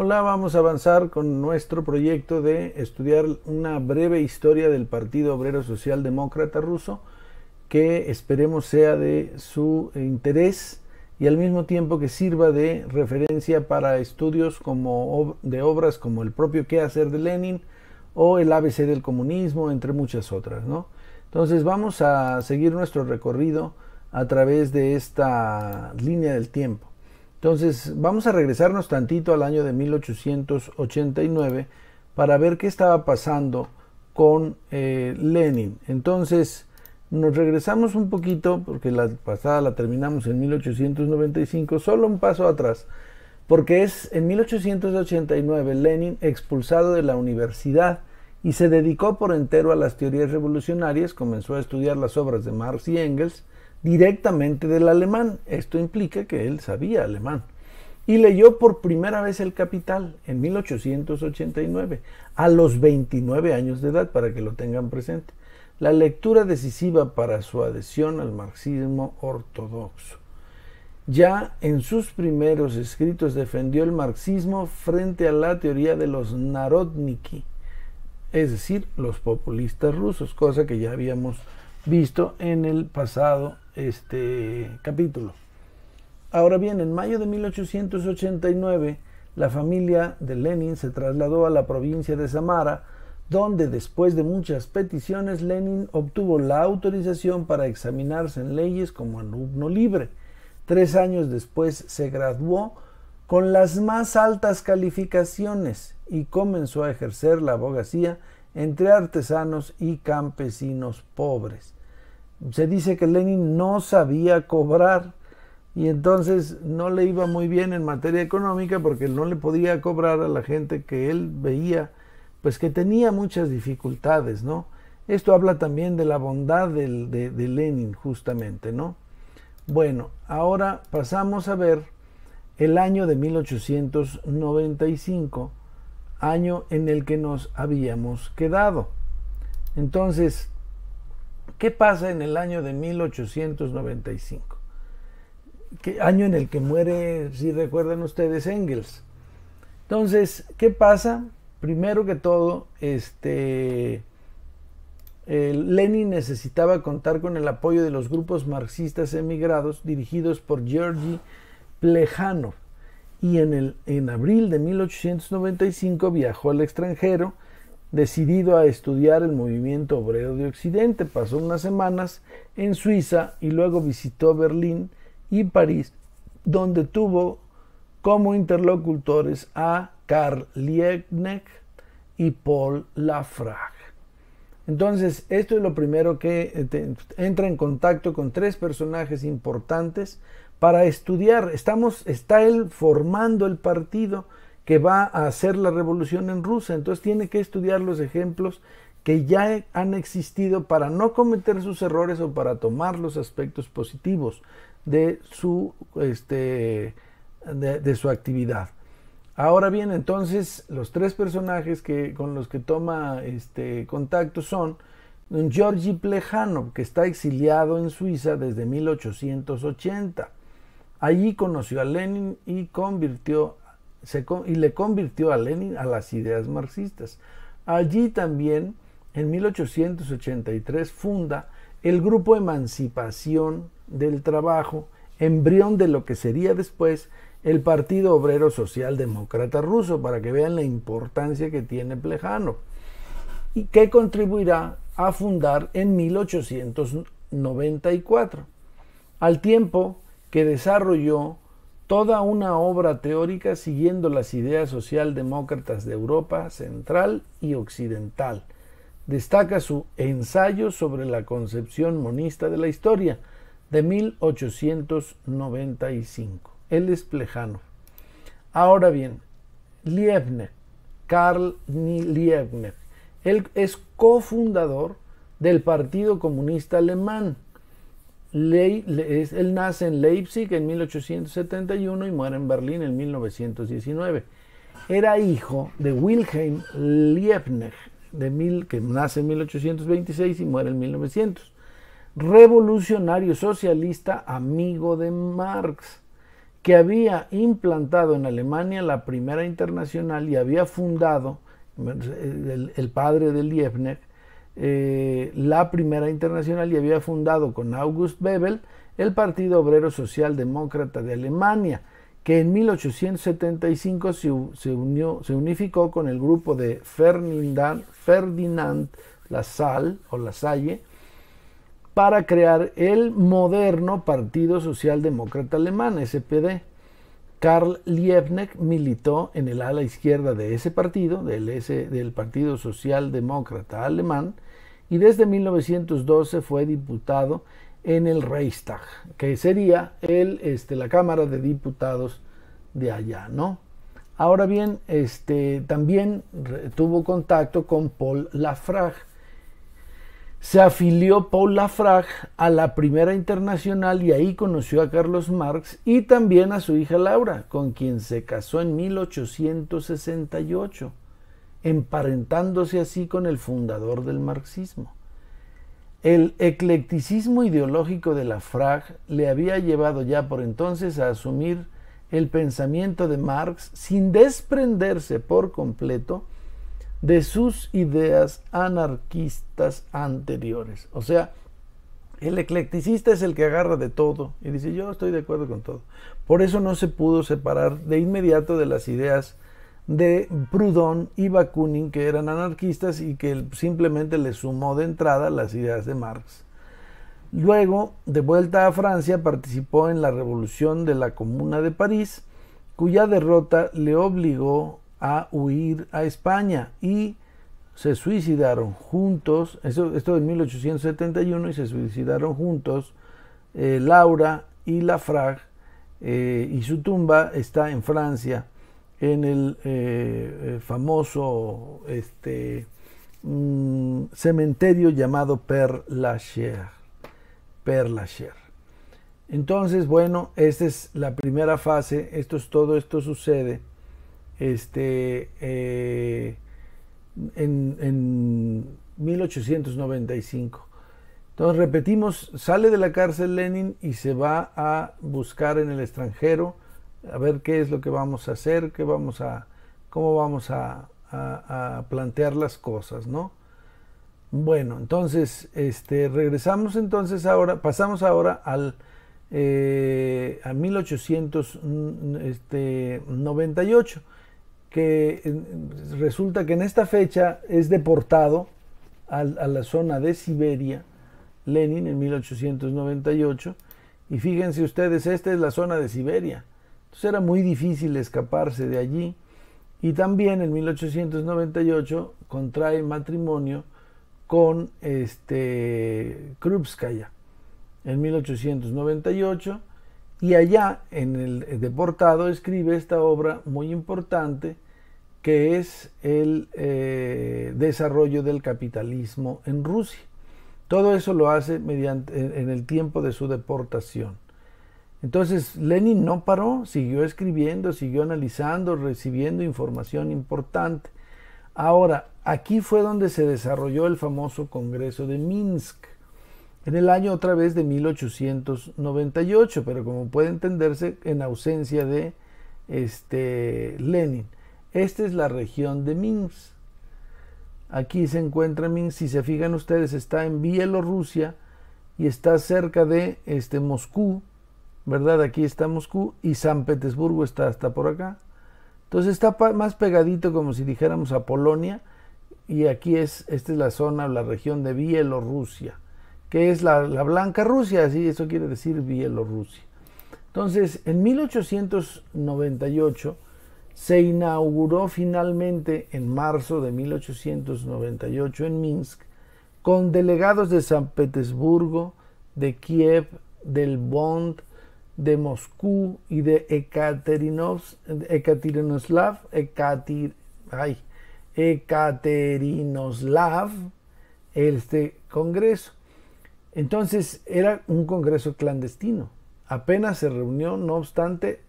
Hola, vamos a avanzar con nuestro proyecto de estudiar una breve historia del Partido Obrero Socialdemócrata Ruso que esperemos sea de su interés y al mismo tiempo que sirva de referencia para estudios como de obras como el propio qué hacer de Lenin o el ABC del comunismo, entre muchas otras, ¿no? Entonces vamos a seguir nuestro recorrido a través de esta línea del tiempo. Entonces, vamos a regresarnos tantito al año de 1889 para ver qué estaba pasando con eh, Lenin. Entonces, nos regresamos un poquito, porque la pasada la terminamos en 1895, solo un paso atrás, porque es en 1889 Lenin expulsado de la universidad y se dedicó por entero a las teorías revolucionarias, comenzó a estudiar las obras de Marx y Engels, directamente del alemán. Esto implica que él sabía alemán. Y leyó por primera vez El Capital en 1889, a los 29 años de edad, para que lo tengan presente. La lectura decisiva para su adhesión al marxismo ortodoxo. Ya en sus primeros escritos defendió el marxismo frente a la teoría de los narodniki, es decir, los populistas rusos, cosa que ya habíamos visto en el pasado este, capítulo. Ahora bien, en mayo de 1889, la familia de Lenin se trasladó a la provincia de Samara, donde después de muchas peticiones Lenin obtuvo la autorización para examinarse en leyes como alumno libre. Tres años después se graduó con las más altas calificaciones y comenzó a ejercer la abogacía entre artesanos y campesinos pobres se dice que Lenin no sabía cobrar y entonces no le iba muy bien en materia económica porque no le podía cobrar a la gente que él veía, pues que tenía muchas dificultades, ¿no? Esto habla también de la bondad de, de Lenin, justamente, ¿no? Bueno, ahora pasamos a ver el año de 1895, año en el que nos habíamos quedado. Entonces, ¿Qué pasa en el año de 1895? ¿Qué año en el que muere, si recuerdan ustedes, Engels. Entonces, ¿qué pasa? Primero que todo, este, eh, Lenin necesitaba contar con el apoyo de los grupos marxistas emigrados dirigidos por Georgi Plejanov. Y en, el, en abril de 1895 viajó al extranjero decidido a estudiar el movimiento obrero de Occidente. Pasó unas semanas en Suiza y luego visitó Berlín y París, donde tuvo como interlocutores a Karl Liebknecht y Paul Lafargue. Entonces, esto es lo primero que eh, entra en contacto con tres personajes importantes para estudiar. Estamos, está él formando el partido que va a hacer la revolución en Rusia. Entonces tiene que estudiar los ejemplos que ya han existido para no cometer sus errores o para tomar los aspectos positivos de su, este, de, su actividad. Ahora bien, entonces los tres personajes que, con los que toma este contacto son Georgi Plejanov, que está exiliado en Suiza desde 1880. Allí conoció a Lenin y convirtió y le convirtió a Lenin a las ideas marxistas. Allí también, en 1883, funda el Grupo Emancipación del Trabajo, embrión de lo que sería después el Partido Obrero Socialdemócrata Ruso, para que vean la importancia que tiene Plejano, y que contribuirá a fundar en 1894, al tiempo que desarrolló toda una obra teórica siguiendo las ideas socialdemócratas de Europa central y occidental. Destaca su ensayo sobre la concepción monista de la historia de 1895. Él es plejano. Ahora bien, Liebner, Karl Liebner, él es cofundador del Partido Comunista Alemán es, él nace en Leipzig en 1871 y muere en Berlín en 1919. Era hijo de Wilhelm Liebknecht, de mil, que nace en 1826 y muere en 1900. Revolucionario socialista, amigo de Marx, que había implantado en Alemania la primera internacional y había fundado, eh, el, padre de Liebknecht, eh, la Primera Internacional y había fundado con August Bebel el Partido Obrero Socialdemócrata de Alemania, que en 1875 se, unió, unificó con el grupo de Ferdinand, Lassalle, o Lasalle, para crear el moderno Partido Socialdemócrata Alemán, SPD. Karl Liebknecht militó en el ala izquierda de ese partido, del, del Partido Socialdemócrata Alemán, y desde 1912 fue diputado en el Reichstag, que sería el, este, la Cámara de Diputados de allá, ¿no? Ahora bien, este, también tuvo contacto con Paul Lafrague. Se afilió Paul Lafrague a la Primera Internacional y ahí conoció a Carlos Marx y también a su hija Laura, con quien se casó en 1868 emparentándose así con el fundador del marxismo. El eclecticismo ideológico de la FRAG le había llevado ya por entonces a asumir el pensamiento de Marx sin desprenderse por completo de sus ideas anarquistas anteriores. O sea, el eclecticista es el que agarra de todo y dice yo estoy de acuerdo con todo. Por eso no se pudo separar de inmediato de las ideas de Proudhon y Bakunin, que eran anarquistas y que simplemente le sumó de entrada las ideas de Marx. Luego, de vuelta a Francia, participó en la revolución de la Comuna de París, cuya derrota le obligó a huir a España y se suicidaron juntos, eso, esto en 1871, y se suicidaron juntos eh, Laura y Lafrag, eh, y su tumba está en Francia en el eh, eh, famoso este, mm, cementerio llamado Per Lachaise. Entonces, bueno, esta es la primera fase. Esto todo esto sucede este, eh, en 1895. Entonces repetimos, sale de la cárcel Lenin y se va a buscar en el extranjero a ver qué es lo que vamos a hacer, vamos a, cómo vamos a, plantear las cosas, ¿no? Bueno, entonces, este, regresamos entonces ahora, pasamos ahora al eh, a 1898, mm, este, que resulta que en esta fecha es deportado a, a la zona de Siberia, Lenin en 1898, y fíjense ustedes, esta es la zona de Siberia. Entonces era muy difícil escaparse de allí. Y también en 1898 contrae matrimonio con este, Krupskaya en 1898 y allá en el deportado escribe esta obra muy importante que es el eh, desarrollo del capitalismo en Rusia. Todo eso lo hace mediante, en el tiempo de su deportación. Entonces Lenin no paró, siguió escribiendo, siguió analizando, recibiendo información importante. Ahora, aquí fue donde se desarrolló el famoso Congreso de Minsk, en el año otra vez de 1898, pero como puede entenderse, en ausencia de este, Lenin. Esta es la región de Minsk. Aquí se encuentra Minsk, si se fijan ustedes, está en Bielorrusia y está cerca de este, Moscú, ¿verdad? Aquí está Moscú y San Petersburgo está hasta por acá. Entonces está más pegadito como si dijéramos a Polonia y aquí es, esta es la zona, la región de Bielorrusia, que es la, Blanca Rusia, así eso quiere decir Bielorrusia. Entonces, en 1898 se inauguró finalmente en marzo de 1898 en Minsk con delegados de San Petersburgo, de Kiev, del Bond, de Moscú y de Ekaterinoslav, Ekaterinoslav, este congreso. Entonces era un congreso clandestino. Apenas se reunió, no obstante,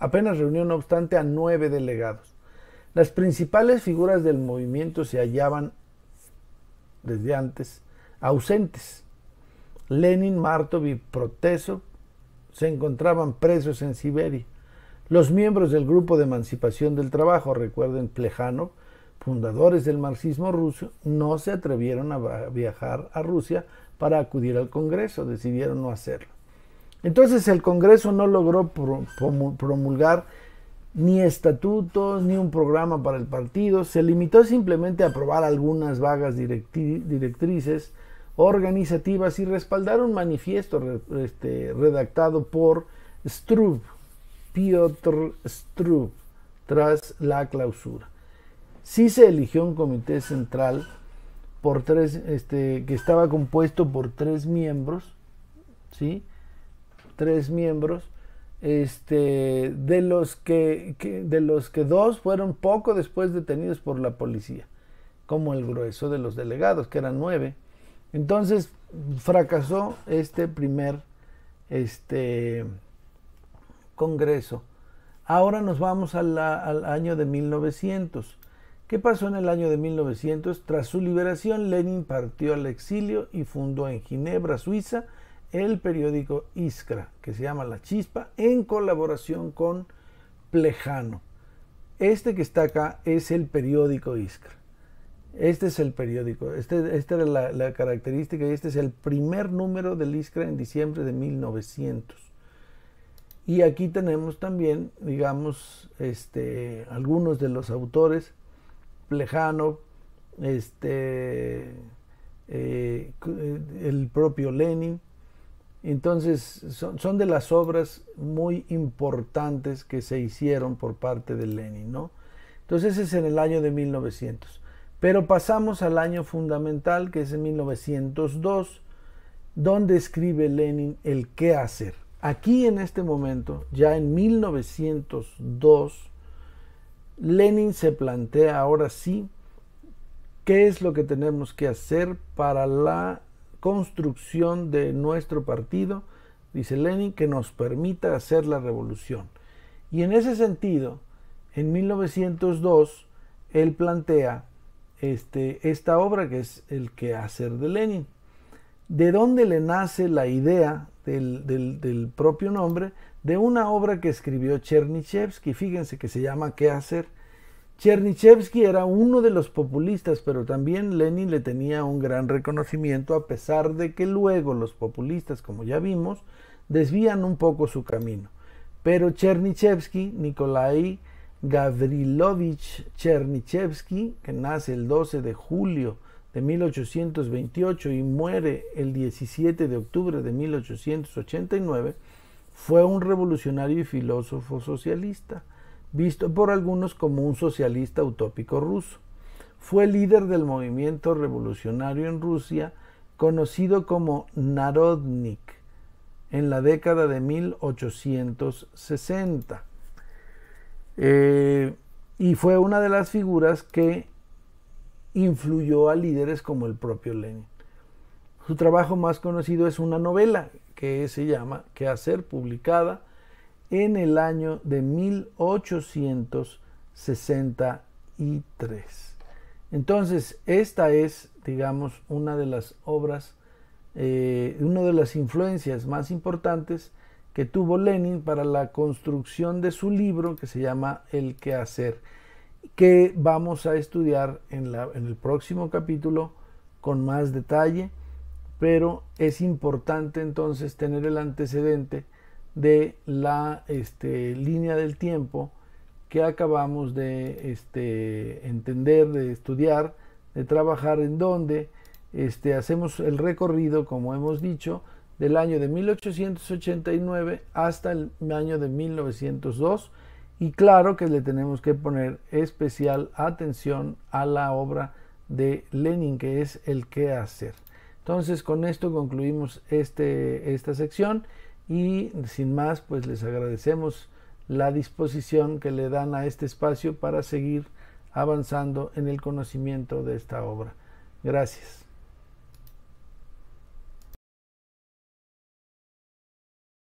apenas reunió, no obstante, a nueve delegados. Las principales figuras del movimiento se hallaban desde antes ausentes. Lenin, Martov y Protesov se encontraban presos en Siberia. Los miembros del Grupo de Emancipación del Trabajo, recuerden Plejano, fundadores del marxismo ruso, no se atrevieron a viajar a Rusia para acudir al Congreso, decidieron no hacerlo. Entonces el Congreso no logró promulgar ni estatutos, ni un programa para el partido, se limitó simplemente a aprobar algunas vagas directrices organizativas y respaldar un manifiesto este, redactado por Struve Piotr Struve tras la clausura. Sí se eligió un comité central por tres, este, que estaba compuesto por tres miembros, ¿sí? Tres miembros, este, de, los que, de los que dos fueron poco después detenidos por la policía, como el grueso de los delegados, que eran nueve. Entonces fracasó este primer este, congreso. Ahora nos vamos al año de 1900. ¿Qué pasó en el año de 1900? Tras su liberación, Lenin partió al exilio y fundó en Ginebra, Suiza, el periódico Iskra, que se llama La Chispa, en colaboración con Plejano. Este que está acá es el periódico Iskra. Este es el periódico, este, esta era la, característica y este es el primer número del ISCRA en diciembre de 1900. Y aquí tenemos también, digamos, este, algunos de los autores, Plejano, este, eh, eh, el propio Lenin. Entonces, son, de las obras muy importantes que se hicieron por parte de Lenin, ¿no? Entonces, ese es en el año de 1900. Pero pasamos al año fundamental, que es en 1902, donde escribe Lenin el qué hacer. Aquí en este momento, ya en 1902, Lenin se plantea ahora sí qué es lo que tenemos que hacer para la construcción de nuestro partido, dice Lenin, que nos permita hacer la revolución. Y en ese sentido, en 1902, él plantea este, esta obra que es El quehacer de Lenin. ¿De dónde le nace la idea del, propio nombre? De una obra que escribió Chernyshevsky, fíjense que se llama ¿Qué hacer? Chernyshevsky era uno de los populistas, pero también Lenin le tenía un gran reconocimiento, a pesar de que luego los populistas, como ya vimos, desvían un poco su camino. Pero Chernyshevsky, Nikolai Gavrilovich Chernichevsky, que nace el 12 de julio de 1828 y muere el 17 de octubre de 1889, fue un revolucionario y filósofo socialista, visto por algunos como un socialista utópico ruso. Fue líder del movimiento revolucionario en Rusia, conocido como Narodnik, en la década de 1860 eh, y fue una de las figuras que influyó a líderes como el propio Lenin. Su trabajo más conocido es una novela que se llama Que hacer, publicada en el año de 1863. Entonces, esta es, digamos, una de las obras, eh, una de las influencias más importantes que tuvo Lenin para la construcción de su libro que se llama El quehacer, que vamos a estudiar en, el próximo capítulo con más detalle, pero es importante entonces tener el antecedente de la este, línea del tiempo que acabamos de este, entender, de estudiar, de trabajar, en donde este, hacemos el recorrido, como hemos dicho, del año de 1889 hasta el año de 1902 y claro que le tenemos que poner especial atención a la obra de Lenin que es el qué hacer. Entonces con esto concluimos este, esta sección y sin más pues les agradecemos la disposición que le dan a este espacio para seguir avanzando en el conocimiento de esta obra. Gracias.